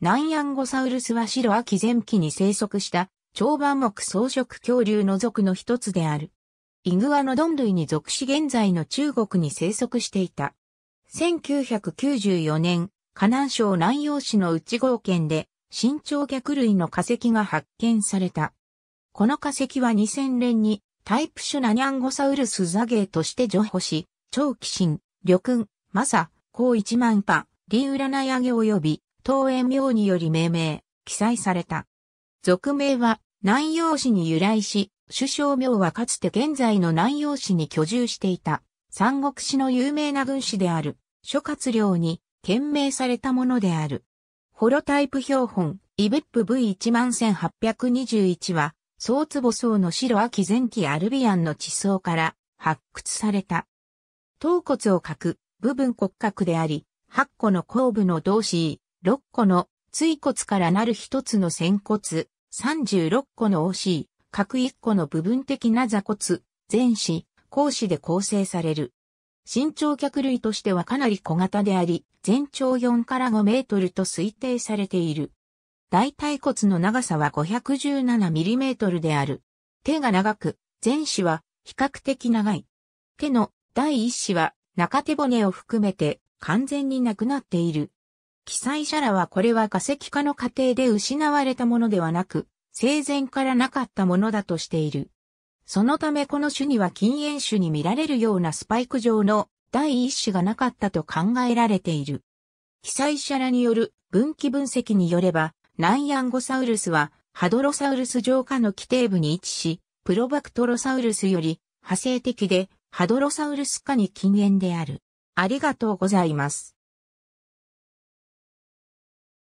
南ヤンゴサウルスは白秋前期に生息した、長板木草食恐竜の属の一つである。イグアノドン類に属し現在の中国に生息していた。1994年、河南省南陽市の内郷県で、新長脚類の化石が発見された。この化石は2000年にタイプ種ナニャンゴサウルスザゲーとして除捕し、超奇心、旅君、マサ、高一万波、リウラナヤゲ及び東園明により命名、記載された。俗名は南陽市に由来し、首相明はかつて現在の南陽市に居住していた、三国史の有名な軍師である、諸葛亮に、懸命されたものである。ホロタイプ標本、イベップ V11821 は、総坪層の白秋前期アルビアンの地層から発掘された。頭骨を書く部分骨格であり、8個の後部の同士、6個の椎骨からなる1つの仙骨、36個の OC、各1個の部分的な座骨、前肢、後肢で構成される。身長脚類としてはかなり小型であり、全長4から5メートルと推定されている。大腿骨の長さは5 1 7トルである。手が長く、前肢は比較的長い。手の第一肢は中手骨を含めて完全になくなっている。記載者らはこれは化石化の過程で失われたものではなく、生前からなかったものだとしている。そのためこの種には禁煙種に見られるようなスパイク状の第一種がなかったと考えられている。記載者らによる分岐分析によれば、ナンヤンゴサウルスはハドロサウルス上下の基底部に位置し、プロバクトロサウルスより派生的でハドロサウルス下に禁煙である。ありがとうございます。